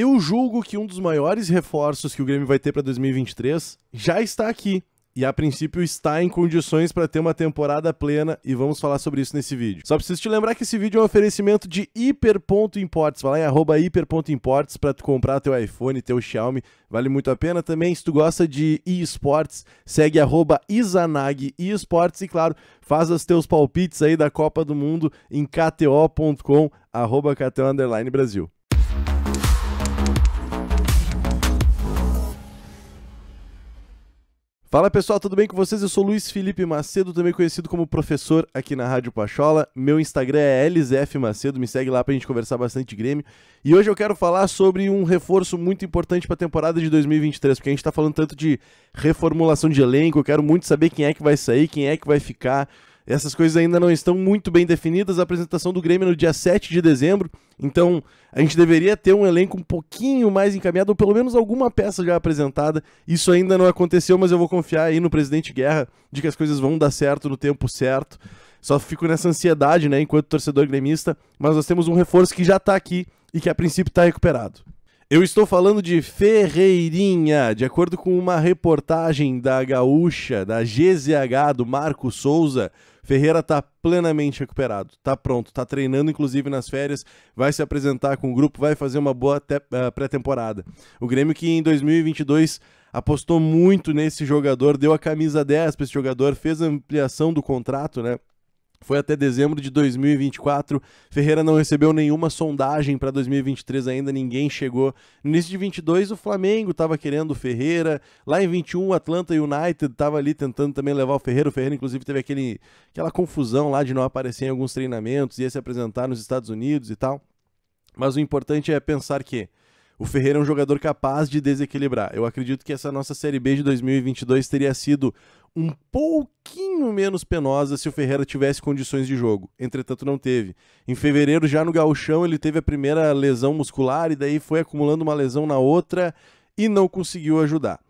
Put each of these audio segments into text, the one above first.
Eu julgo que um dos maiores reforços que o Grêmio vai ter para 2023 já está aqui e a princípio está em condições para ter uma temporada plena e vamos falar sobre isso nesse vídeo. Só preciso te lembrar que esse vídeo é um oferecimento de hiper.imports, vai lá em arroba hiper.imports para tu comprar teu iPhone, teu Xiaomi, vale muito a pena também. Se tu gosta de eSports, segue arroba Izanag eSports e claro, faz os teus palpites aí da Copa do Mundo em kto.com, arroba KTO Brasil. Fala pessoal, tudo bem com vocês? Eu sou Luiz Felipe Macedo, também conhecido como professor aqui na Rádio Pachola. Meu Instagram é LZF Macedo, me segue lá pra gente conversar bastante Grêmio. E hoje eu quero falar sobre um reforço muito importante pra temporada de 2023, porque a gente tá falando tanto de reformulação de elenco, eu quero muito saber quem é que vai sair, quem é que vai ficar. Essas coisas ainda não estão muito bem definidas. A apresentação do Grêmio é no dia 7 de dezembro. Então, a gente deveria ter um elenco um pouquinho mais encaminhado, ou pelo menos alguma peça já apresentada. Isso ainda não aconteceu, mas eu vou confiar aí no presidente Guerra de que as coisas vão dar certo no tempo certo. Só fico nessa ansiedade, né, enquanto torcedor gremista, mas nós temos um reforço que já está aqui e que a princípio está recuperado. Eu estou falando de Ferreirinha, de acordo com uma reportagem da Gaúcha, da GZH, do Marco Souza, Ferreira está plenamente recuperado, está pronto, está treinando inclusive nas férias, vai se apresentar com o grupo, vai fazer uma boa uh, pré-temporada. O Grêmio que em 2022 apostou muito nesse jogador, deu a camisa 10 para esse jogador, fez a ampliação do contrato, né? foi até dezembro de 2024. Ferreira não recebeu nenhuma sondagem para 2023 ainda, ninguém chegou. No início de 22, o Flamengo estava querendo o Ferreira. Lá em 21, o Atlanta United estava ali tentando também levar o Ferreira. O Ferreira, inclusive, teve aquele, aquela confusão lá de não aparecer em alguns treinamentos, ia se apresentar nos Estados Unidos e tal. Mas o importante é pensar que o Ferreira é um jogador capaz de desequilibrar. Eu acredito que essa nossa Série B de 2022 teria sido um pouquinho menos penosa se o Ferreira tivesse condições de jogo. Entretanto, não teve. Em fevereiro, já no gauchão, ele teve a primeira lesão muscular e daí foi acumulando uma lesão na outra e não conseguiu ajudar.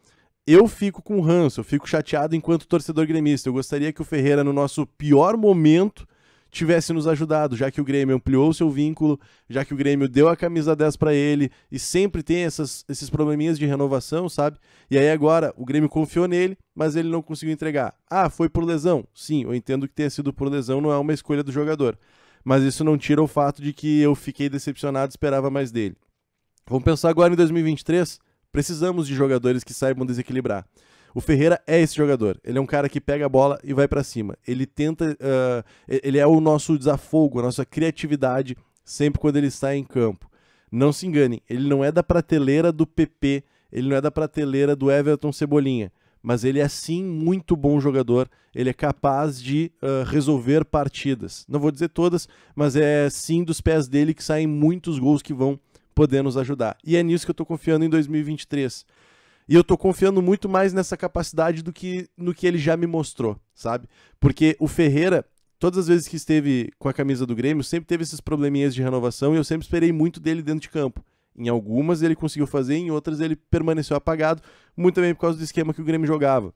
Eu fico com ranço, eu fico chateado enquanto torcedor gremista. Eu gostaria que o Ferreira, no nosso pior momento, tivesse nos ajudado, já que o Grêmio ampliou seu vínculo, já que o Grêmio deu a camisa 10 para ele e sempre tem essas, esses probleminhas de renovação, sabe? E aí agora o Grêmio confiou nele, mas ele não conseguiu entregar. Ah, foi por lesão. Sim, eu entendo que tenha sido por lesão, não é uma escolha do jogador. Mas isso não tira o fato de que eu fiquei decepcionado, esperava mais dele. Vamos pensar agora em 2023? Precisamos de jogadores que saibam desequilibrar. O Ferreira é esse jogador. Ele é um cara que pega a bola e vai para cima. Ele tenta. Uh, ele é o nosso desafogo, a nossa criatividade sempre quando ele está em campo. Não se enganem, ele não é da prateleira do PP, ele não é da prateleira do Everton Cebolinha mas ele é sim muito bom jogador. Ele é capaz de uh, resolver partidas. Não vou dizer todas, mas é sim dos pés dele que saem muitos gols que vão poder nos ajudar. E é nisso que eu estou confiando em 2023. E eu tô confiando muito mais nessa capacidade do que no que ele já me mostrou, sabe? Porque o Ferreira, todas as vezes que esteve com a camisa do Grêmio, sempre teve esses probleminhas de renovação e eu sempre esperei muito dele dentro de campo. Em algumas ele conseguiu fazer, em outras ele permaneceu apagado, muito também por causa do esquema que o Grêmio jogava.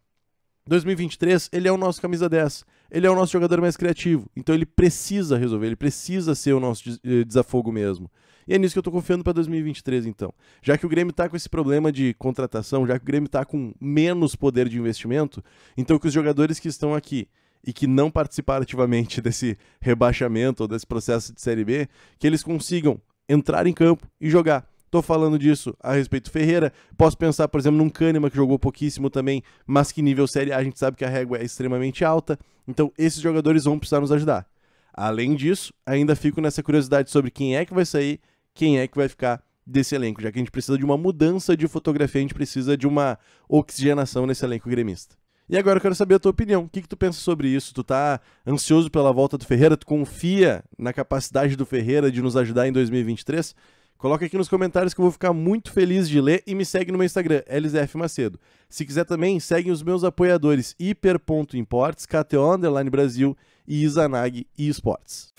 2023, ele é o nosso camisa 10. Ele é o nosso jogador mais criativo. Então ele precisa resolver, ele precisa ser o nosso eh, desafogo mesmo. E é nisso que eu tô confiando para 2023, então. Já que o Grêmio tá com esse problema de contratação, já que o Grêmio tá com menos poder de investimento, então que os jogadores que estão aqui e que não participaram ativamente desse rebaixamento ou desse processo de Série B, que eles consigam entrar em campo e jogar. Tô falando disso a respeito do Ferreira. Posso pensar, por exemplo, num Kahneman que jogou pouquíssimo também, mas que nível Série A a gente sabe que a régua é extremamente alta. Então, esses jogadores vão precisar nos ajudar. Além disso, ainda fico nessa curiosidade sobre quem é que vai sair quem é que vai ficar desse elenco, já que a gente precisa de uma mudança de fotografia, a gente precisa de uma oxigenação nesse elenco gremista. E agora eu quero saber a tua opinião. O que, que tu pensa sobre isso? Tu tá ansioso pela volta do Ferreira? Tu confia na capacidade do Ferreira de nos ajudar em 2023? Coloca aqui nos comentários que eu vou ficar muito feliz de ler e me segue no meu Instagram, LZF Macedo. Se quiser também, segue os meus apoiadores Hiper.imports, KTO Underline Brasil e Izanag e Esportes.